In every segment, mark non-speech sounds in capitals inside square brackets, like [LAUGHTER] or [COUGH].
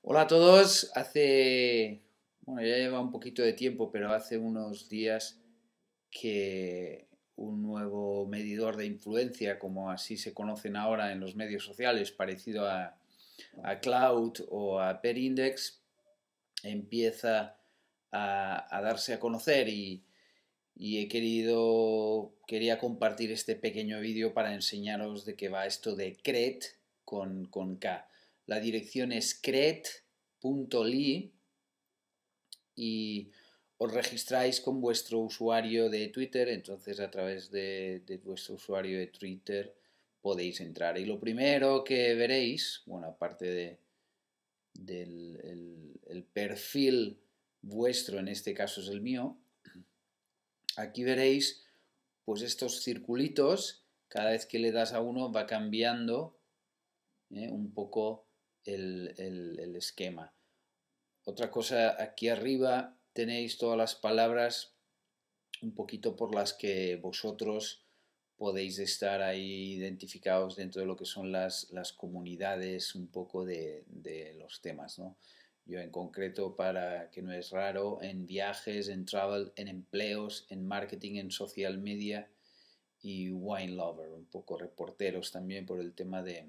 Hola a todos. Hace, bueno, ya lleva un poquito de tiempo, pero hace unos días que un nuevo medidor de influencia, como así se conocen ahora en los medios sociales, parecido a, Cloud o a Perindex empieza a, darse a conocer y, he querido, quería compartir este pequeño vídeo para enseñaros de qué va esto de CRET con, con K. La dirección es cret.ly y os registráis con vuestro usuario de Twitter, entonces a través de, vuestro usuario de Twitter podéis entrar. Y lo primero que veréis, bueno, aparte del perfil vuestro, en este caso es el mío, aquí veréis pues estos circulitos, cada vez que le das a uno va cambiando ¿eh? un poco el, esquema. Otra cosa, aquí arriba tenéis todas las palabras un poquito por las que vosotros podéis estar ahí identificados dentro de lo que son las, las comunidades un poco de, de los temas. ¿no? Yo en concreto, para que no es raro, en viajes, en travel, en empleos, en marketing, en social media y wine lover, un poco reporteros también por el tema de,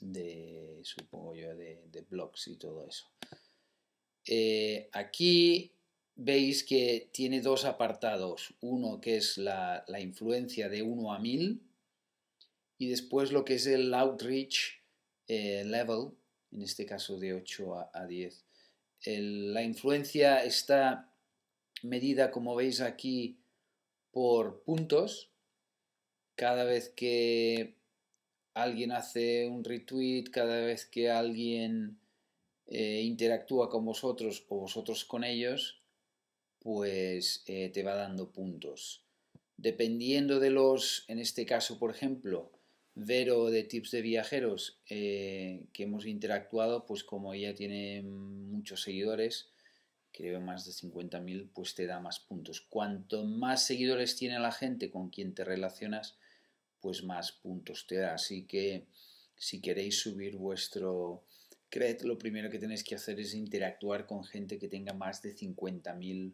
de, supongo yo, de, de blogs y todo eso. Eh, aquí veis que tiene dos apartados, uno que es la, influencia de 1 a 1000 y después lo que es el outreach eh, level, en este caso de 8 a, 10. la influencia está medida, como veis aquí, por puntos. Cada vez que alguien hace un retweet, cada vez que alguien eh, interactúa con vosotros o vosotros con ellos, pues eh, te va dando puntos. Dependiendo de los, en este caso, por ejemplo, Vero de Tips de Viajeros, eh, que hemos interactuado, pues como ella tiene muchos seguidores, creo más de 50.000, pues te da más puntos. Cuanto más seguidores tiene la gente con quien te relacionas, pues más puntos te da. Así que si queréis subir vuestro CRED, lo primero que tenéis que hacer es interactuar con gente que tenga más de 50.000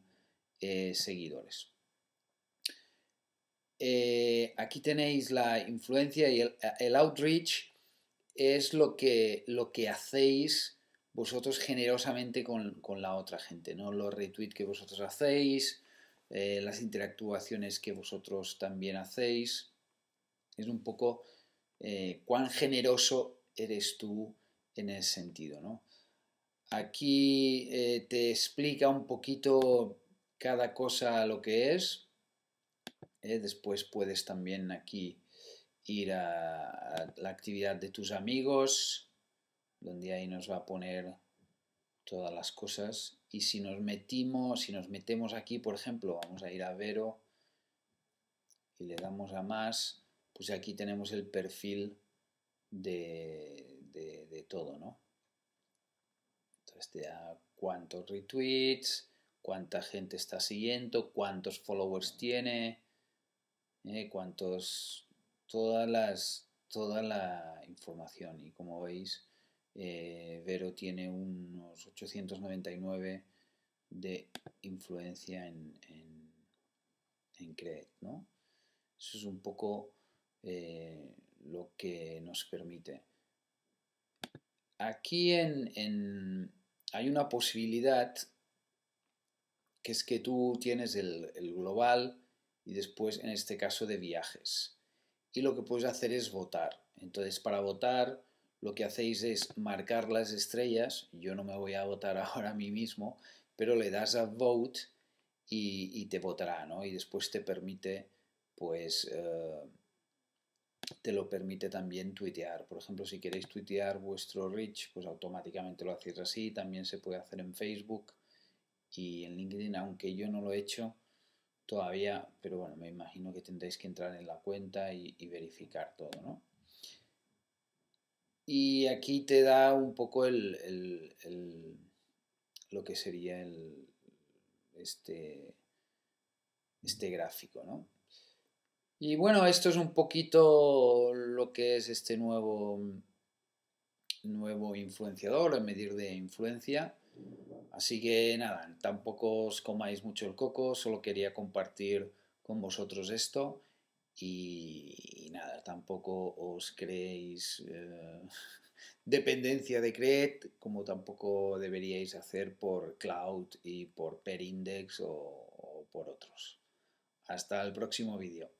eh, seguidores. Eh, aquí tenéis la influencia y el, outreach es lo que, lo que hacéis vosotros generosamente con, con, la otra gente, ¿no? Los retweets que vosotros hacéis, eh, las interactuaciones que vosotros también hacéis. Es un poco eh, cuán generoso eres tú en ese sentido, ¿no? Aquí eh, te explica un poquito cada cosa lo que es. Eh, después puedes también aquí ir a, la actividad de tus amigos, donde ahí nos va a poner todas las cosas. Y si nos metimos, si nos metemos aquí, por ejemplo, vamos a ir a Vero y le damos a más, pues aquí tenemos el perfil de, todo, ¿no? Entonces cuántos retweets, cuánta gente está siguiendo, cuántos followers tiene, eh, cuántos, todas las, toda la información. Y como veis, eh, Vero tiene unos 899 de influencia en, en, en Credit, ¿no? Eso es un poco eh, lo que nos permite. Aquí en, hay una posibilidad que es que tú tienes el, global y después en este caso de viajes. Y lo que puedes hacer es votar. Entonces para votar lo que hacéis es marcar las estrellas. Yo no me voy a votar [LAUGHS] ahora a mí mismo, pero le das a vote y, te votará, ¿no? Y después te permite, pues, eh, te lo permite también tuitear. Por ejemplo, si queréis tuitear vuestro reach, pues automáticamente lo hacéis así. También se puede hacer en Facebook y en LinkedIn, aunque yo no lo he hecho todavía, pero bueno, me imagino que tendréis que entrar en la cuenta y, verificar todo, ¿no? Y aquí te da un poco el, lo que sería el, este, este gráfico, ¿no? Y bueno, esto es un poquito lo que es este nuevo, nuevo influenciador, el medir de influencia. Así que nada, tampoco os comáis mucho el coco, solo quería compartir con vosotros esto y, nada, tampoco os creéis eh, [LAUGHS] dependencia de CRED, como tampoco deberíais hacer por Cloud y por Perindex o por otros. Hasta el próximo vídeo.